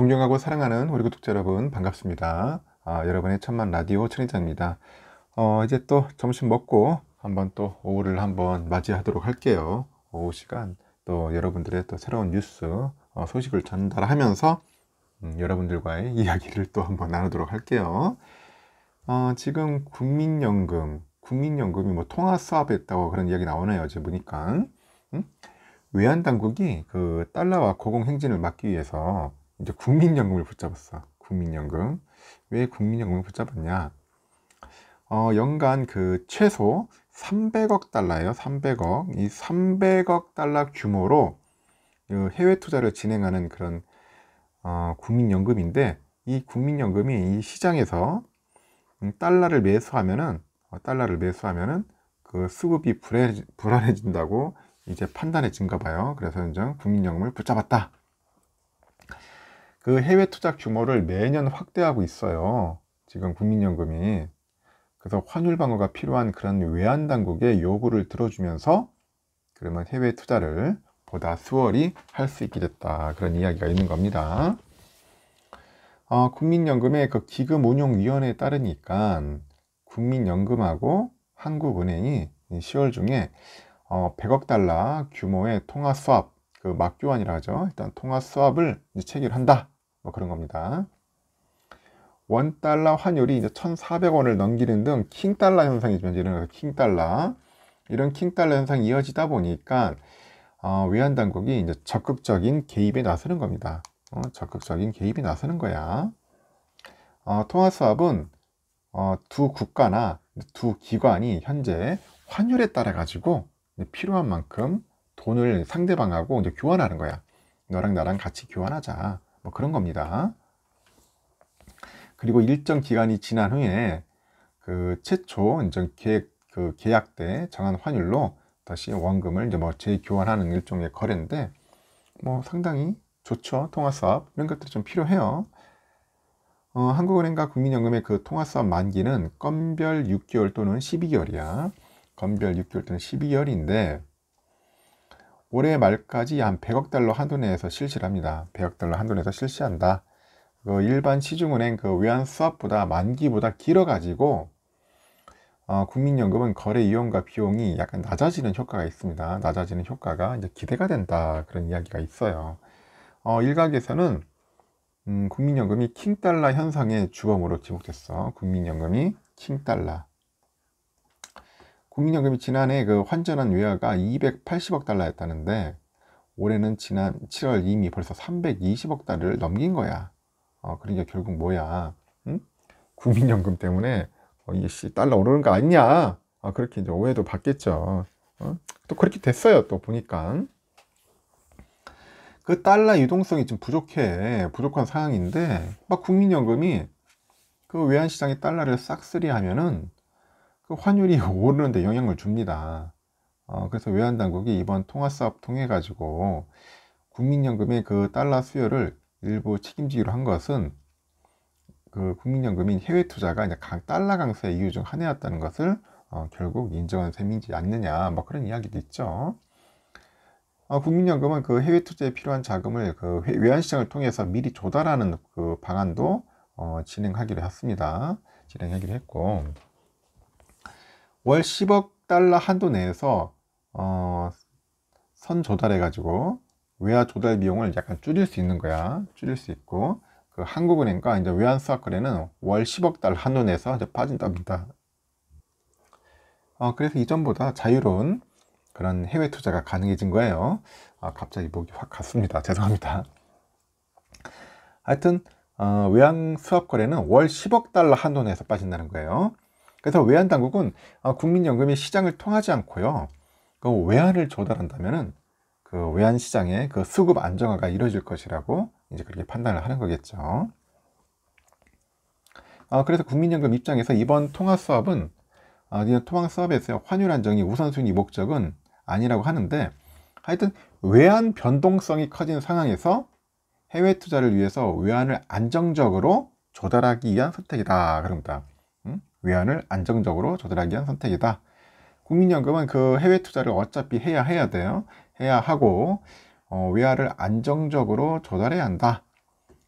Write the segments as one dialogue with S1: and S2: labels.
S1: 존경하고 사랑하는 우리 구독자 여러분 반갑습니다. 아, 여러분의 천만 라디오 천인자입니다. 어, 이제 또 점심 먹고 한번 또 오후를 한번 맞이하도록 할게요. 오후 시간 또 여러분들의 또 새로운 뉴스 어, 소식을 전달하면서 음, 여러분들과의 이야기를 또 한번 나누도록 할게요. 어, 지금 국민연금, 국민연금이 뭐 통화 수합했다고 그런 이야기 나오네요. 어제 보니까. 음? 외환 당국이 그 달러와 고공 행진을 막기 위해서 이제 국민연금을 붙잡았어. 국민연금. 왜 국민연금을 붙잡았냐? 어, 연간 그 최소 300억 달러예요. 300억. 이 300억 달러 규모로 해외 투자를 진행하는 그런 어, 국민연금인데 이 국민연금이 이 시장에서 음, 달러를 매수하면은 어, 달러를 매수하면은 그 수급이 불안해, 불안해진다고 이제 판단해진가 봐요. 그래서 이제 국민연금을 붙잡았다. 그 해외 투자 규모를 매년 확대하고 있어요. 지금 국민연금이. 그래서 환율 방어가 필요한 그런 외환 당국의 요구를 들어주면서 그러면 해외 투자를 보다 수월히 할 수 있게 됐다. 그런 이야기가 있는 겁니다. 어, 국민연금의 그 기금운용위원회에 따르니까 국민연금하고 한국은행이 10월 중에 어, 100억 달러 규모의 통화 수합, 그 막교환이라 하죠. 일단 통화 수합을 체결한다. 뭐 그런 겁니다. 원달러 환율이 이제 1,400원을 넘기는 등 킹달러 현상이 일어나서 킹달러 이런 킹달러 현상이 이어지다 보니까 어, 외환 당국이 이제 적극적인 개입에 나서는 겁니다. 어, 적극적인 개입이 나서는 거야. 어, 통화 수합은 어, 두 국가나 두 기관이 현재 환율에 따라 가지고 필요한 만큼 돈을 상대방하고 이제 교환하는 거야. 너랑 나랑 같이 교환하자. 뭐 그런 겁니다. 그리고 일정 기간이 지난 후에 그 최초 이제 계획 그 계약 때 정한 환율로 다시 원금을 이제 뭐 재교환하는 일종의 거래인데 뭐 상당히 좋죠 통화사업 이런 것들이 좀 필요해요. 어, 한국은행과 국민연금의 그 통화사업 만기는 건별 6개월 또는 12개월이야. 건별 6개월 또는 12개월인데 올해 말까지 한 100억 달러 한도 내에서 실시 합니다. 100억 달러 한도 내에서 실시한다. 그 일반 시중은행 그 외환 수합보다 만기보다 길어가지고 어, 국민연금은 거래 이용과 비용이 약간 낮아지는 효과가 있습니다. 낮아지는 효과가 이제 기대가 된다 그런 이야기가 있어요. 어, 일각에서는 음, 국민연금이 킹달러 현상의 주범으로 지목됐어. 국민연금이 킹달러. 국민연금이 지난해 그 환전한 외화가 280억 달러였다는데 올해는 지난 7월 이미 벌써 320억 달러를 넘긴 거야. 어, 그러니까 결국 뭐야? 응? 국민연금 때문에 어, 이씨 달러 오르는 거 아니냐? 아, 그렇게 이제 오해도 받겠죠. 어? 또 그렇게 됐어요. 또 보니까 그 달러 유동성이 좀 부족해 부족한 상황인데 막 국민연금이 그 외환시장에 달러를 싹쓸이 하면은 그 환율이 오르는데 영향을 줍니다. 어, 그래서 외환당국이 이번 통화사업 통해 가지고 국민연금의 그 달러 수요를 일부 책임지기로 한 것은 그 국민연금인 해외 투자가 이제 강, 달러 강세 이유 중 하나였다는 것을 어, 결국 인정한 셈이지 않느냐 뭐 그런 이야기도 있죠. 어, 국민연금은 그 해외 투자에 필요한 자금을 그 외환시장을 통해서 미리 조달하는 그 방안도 어, 진행하기로 했습니다. 진행하기로 했고. 월 10억 달러 한도 내에서 어, 선 조달해 가지고 외화 조달 비용을 약간 줄일 수 있는 거야 줄일 수 있고 그 한국은행과 이제 외환 수학 거래는 월 10억 달러 한도 내에서 이제 빠진답니다 어, 그래서 이전보다 자유로운 그런 해외 투자가 가능해진 거예요 아, 갑자기 목이 확 갔습니다 죄송합니다 하여튼 어, 외환 수합 거래는 월 10억 달러 한도 내에서 빠진다는 거예요 그래서 외환 당국은 아, 국민연금이 시장을 통하지 않고요. 그 외환을 조달한다면그 외환 시장의 그 수급 안정화가 이루어질 것이라고 이제 그렇게 판단을 하는 거겠죠. 아, 그래서 국민연금 입장에서 이번 통화 수업은 아, 통화 수업에서 환율 안정이 우선순위 목적은 아니라고 하는데 하여튼 외환 변동성이 커진 상황에서 해외 투자를 위해서 외환을 안정적으로 조달하기 위한 선택이다 그럽니다. 외환을 안정적으로 조달하기 위한 선택이다. 국민연금은 그 해외 투자를 어차피 해야 해야 돼요. 해야 하고 어, 외화를 안정적으로 조달해야 한다.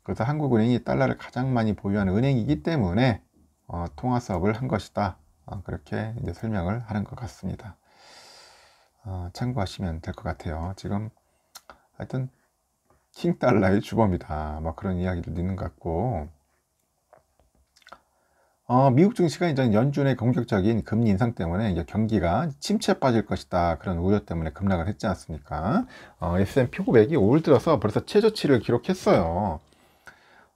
S1: 그래서 한국은행이 달러를 가장 많이 보유하는 은행이기 때문에 어, 통화 수업을 한 것이다. 어, 그렇게 이제 설명을 하는 것 같습니다. 어, 참고하시면 될 것 같아요. 지금 하여튼 킹달러의 주범이다. 막 뭐 그런 이야기도 있는 것 같고 어, 미국 증시가 이제 연준의 공격적인 금리 인상 때문에 이제 경기가 침체에 빠질 것이다 그런 우려 때문에 급락을 했지 않습니까? 어, S&P 500이 올 들어서 벌써 최저치를 기록했어요.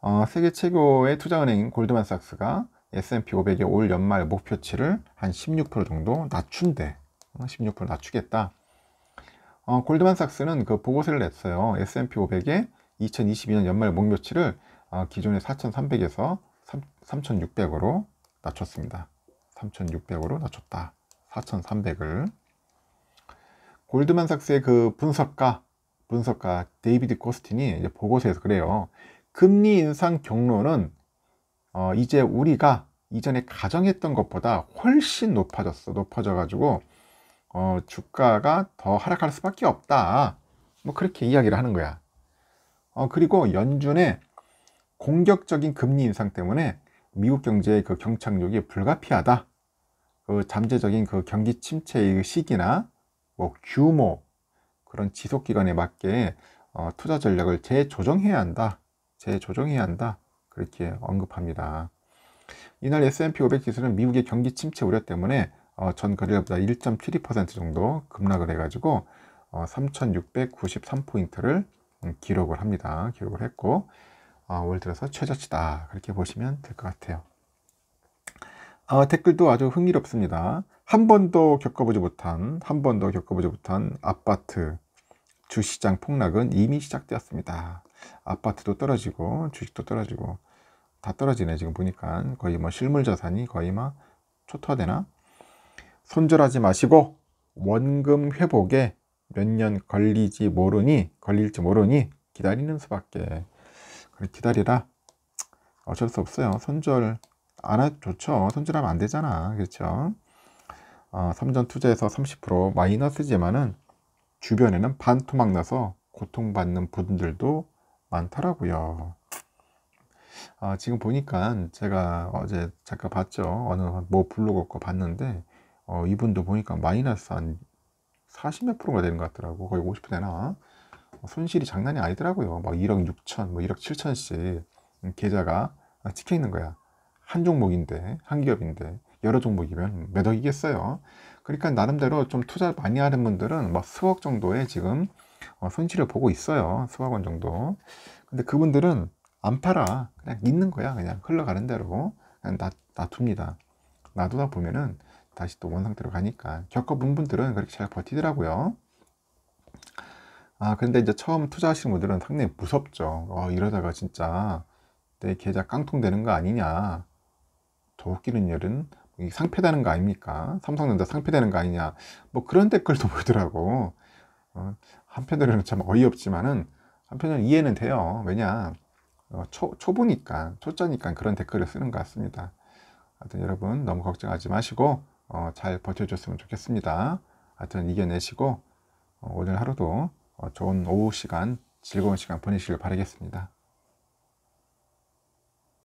S1: 어, 세계 최고의 투자은행인 골드만삭스가 S&P 500의 올 연말 목표치를 한 16% 정도 낮춘대. 16% 어, 낮추겠다. 어, 골드만삭스는 그 보고서를 냈어요. S&P 500의 2022년 연말 목표치를 어, 기존의 4,300에서 3,600으로 낮췄습니다. 3,600으로 낮췄다. 4,300을 골드만삭스의 그 분석가 분석가 데이비드 코스틴이 이제 보고서에서 그래요. 금리 인상 경로는 어, 이제 우리가 이전에 가정했던 것보다 훨씬 높아졌어. 높아져 가지고 어, 주가가 더 하락할 수밖에 없다. 뭐 그렇게 이야기를 하는 거야. 어, 그리고 연준의 공격적인 금리 인상 때문에 미국 경제의 그 경착륙이 불가피하다. 그 잠재적인 그 경기 침체의 시기나 뭐 규모 그런 지속 기간에 맞게 어, 투자 전략을 재조정해야 한다. 재조정해야 한다. 그렇게 언급합니다. 이날 S&P 500 지수는 미국의 경기 침체 우려 때문에 어, 전 거래일보다 1.72% 정도 급락을 해가지고 어, 3,693포인트를 음, 기록을 합니다. 기록을 했고 어, 올 들어서 최저치다 그렇게 보시면 될 것 같아요 아, 댓글도 아주 흥미롭습니다 한 번도 겪어보지 못한 한 번도 겪어보지 못한 아파트 주시장 폭락은 이미 시작되었습니다 아파트도 떨어지고 주식도 떨어지고 다 떨어지네 지금 보니까 거의 뭐 실물 자산이 거의 막 초토화되나 손절하지 마시고 원금 회복에 몇 년 걸리지 모르니 걸릴지 모르니 기다리는 수밖에 기다리라. 어쩔 수 없어요. 손절 안 하, 좋죠. 손절하면 안 되잖아. 그렇죠? 어, 전 투자에서 30% 마이너스지만은 주변에는 반토막 나서 고통받는 분들도 많더라고요. 어, 지금 보니까 제가 어제 잠깐 봤죠. 어느 뭐 블로그 거 봤는데 어, 이분도 보니까 마이너스 한 40 몇 프로가 되는 것 같더라고. 거의 50% 되나? 손실이 장난이 아니더라고요. 막 1억 6천, 뭐 1억 7천씩 뭐 계좌가 찍혀 있는 거야. 한 종목인데, 한 기업인데, 여러 종목이면 몇 억이겠어요. 그러니까 나름대로 좀 투자 많이 하는 분들은 막 뭐 수억 정도의 지금 어, 손실을 보고 있어요. 수억 원 정도. 근데 그분들은 안 팔아. 그냥 있는 거야. 그냥 흘러가는 대로. 그냥 놔, 놔둡니다. 놔두다 보면은 다시 또 원상태로 가니까 겪어본 분들은 그렇게 잘 버티더라고요. 아, 근데 이제 처음 투자하시는 분들은 상당히 무섭죠. 어, 이러다가 진짜 내 계좌 깡통 되는 거 아니냐. 저 웃기는 열은 상패되는 거 아닙니까? 삼성전자 상패되는 거 아니냐. 뭐 그런 댓글도 보더라고. 어, 한편으로는 참 어이없지만은 한편으로는 이해는 돼요. 왜냐. 어, 초, 초보니까, 초짜니까 그런 댓글을 쓰는 것 같습니다. 하여튼 여러분 너무 걱정하지 마시고 어, 잘 버텨줬으면 좋겠습니다. 하여튼 이겨내시고 어, 오늘 하루도 어, 좋은 오후 시간, 즐거운 시간 보내시길 바라겠습니다.